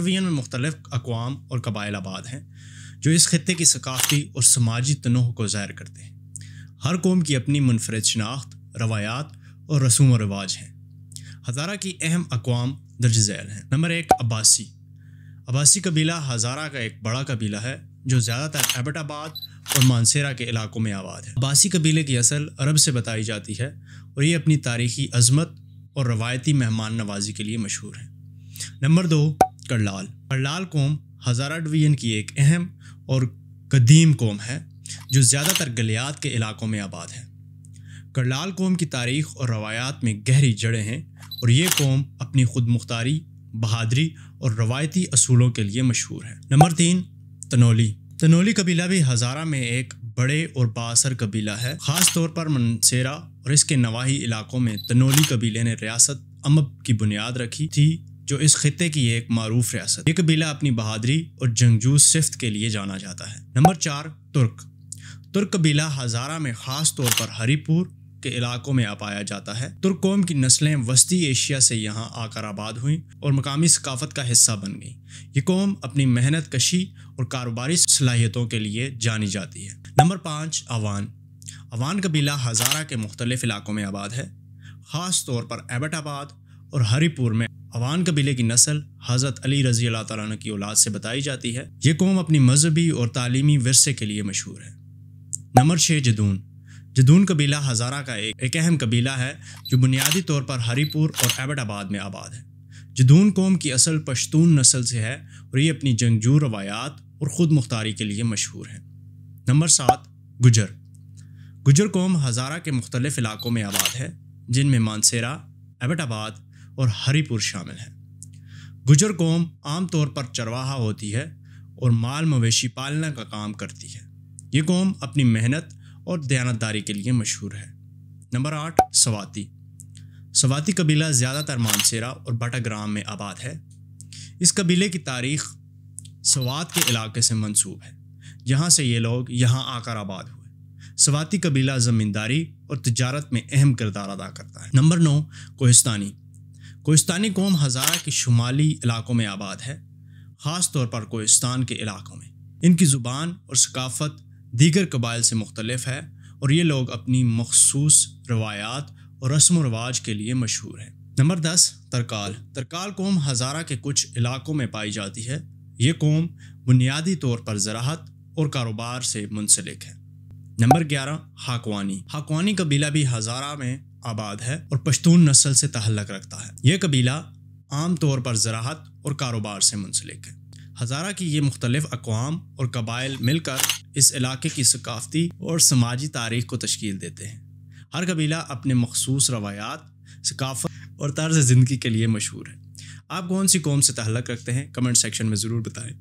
division में मुख्तलिफ अकवाम और कबाइल आबाद हैं जो इस खत्े की सकाफ़ती और समाजी तनोह को ज़ाहिर करते हैं हर कौम की अपनी मुनफरद शनाख्त रवायात और रसूम रवाज हैं हज़ारा की अहम अकवाम दर्ज झैल हैं नंबर एक अब्बासी अब्बासी कबीला हज़ारा का एक बड़ा कबीला है जो ज़्यादातर एबटाबाद और मानसेरा के इलाकों में आबाद है अब्बासी कबीले की असल अरब से बताई जाती है और ये अपनी तारीखी अजमत और रवायती मेहमान नवाजी के लिए मशहूर है नंबर दो करलाल करलाल कौम हज़ारा डिवीज़न की एक अहम और कदीम कौम है जो ज़्यादातर गलियात के इलाकों में आबाद है करलाल कौम की तारीख और रवायात में गहरी जड़ें हैं और ये कौम अपनी खुद मुख्तारी बहादरी और रवायती असूलों के लिए मशहूर है नंबर तीन तनोली तनोली कबीला भी हज़ारा में एक बड़े और बासर कबीला है ख़ास तौर पर मनसेरा और इसके नवाही इलाकों में तनोली कबीले ने रियासत अमब की बुनियाद रखी थी जो इस खत्े की एक मरूफ रियासत ये कबीला अपनी बहादरी और जंगजू सिफ्त के लिए जाना जाता है नंबर चार तुर्क तुर्क कबीला हज़ारा में ख़ास तौर पर हरीपुर के इलाकों में आ पाया जाता है तुर्क कौम की नस्लें वस्ती एशिया से यहाँ आकर आबाद हुई और मकामी सकाफत का हिस्सा बन गई ये कौम अपनी मेहनत कशी और कारोबारी सलाहियतों के लिए जानी जाती है नंबर पाँच अवान अवान कबीला हज़ारा के मुख्तलिफ इलाकों में आबाद है ख़ास तौर पर एबटाबाद और हरीपुर में अवान कबीले की नस्ल हज़रत अली रजी अल्लाह की औलाद से बताई जाती है ये कौम अपनी मजहबी और तालीमी वरसे के लिए मशहूर है नंबर छः जदून जदून कबीला हज़ारा का एक, एक अहम कबीला है जो बुनियादी तौर पर हरीपुर और एबटाबाद में आबाद है जदून कौम की असल पश्तून नस्ल से है और ये अपनी जंगजू रवायात और ख़ुद मुख्तारी के लिए मशहूर है नंबर सात गुजर गुजर कौम हज़ारा के मुख्तलिफ इलाकों में आबाद है जिनमें मानसेरा एबटाबाद और हरिपुर शामिल हैं गुजर कौम आमतौर पर चरवाहा होती है और माल मवेशी पालने का काम करती है ये कौम अपनी मेहनत और दयानतदारी के लिए मशहूर है नंबर आठ सवाती सवाती कबीला ज़्यादातर मानसेरा और बटाग्राम में आबाद है इस कबीले की तारीख सवात के इलाके से मंसूब है यहाँ से ये लोग यहाँ आकर आबाद हुए सवाती कबीला ज़मींदारी और तजारत में अहम किरदार अदा करता है नंबर नौ कोहिस्तानी कोस्तानी कौम हज़ारा के शुमाली इलाकों में आबाद है ख़ास तौर पर कोस्तान के इलाकों में इनकी ज़ुबान और सकाफ़त दीगर कबाइल से मुख्तलफ है और ये लोग अपनी मखसूस रवायात और रस्म रवाज के लिए मशहूर हैं नंबर दस तरकाल तरकाल कौम हज़ारा के कुछ इलाकों में पाई जाती है ये कौम बुनियादी तौर पर ज़राहत और कारोबार से मुंसलिक है नंबर ग्यारह हाकवानी हाकवानी कबीला भी हज़ारा में आबाद है और पश्तून नस्ल से तहलक रखता है यह कबीला आम तौर पर ज़राहत और कारोबार से मुंसलिक है हज़ारा की ये मुख्तलिफ अकवाम और कबाइल मिलकर इस इलाके की सकाफ़ती और समाजी तारीख को तश्कील देते हैं हर कबीला अपने मखसूस रवायात सकाफत और तर्ज ज़िंदगी के लिए मशहूर है आप कौन सी कौम से तहलक रखते हैं कमेंट सेक्शन में ज़रूर बताएं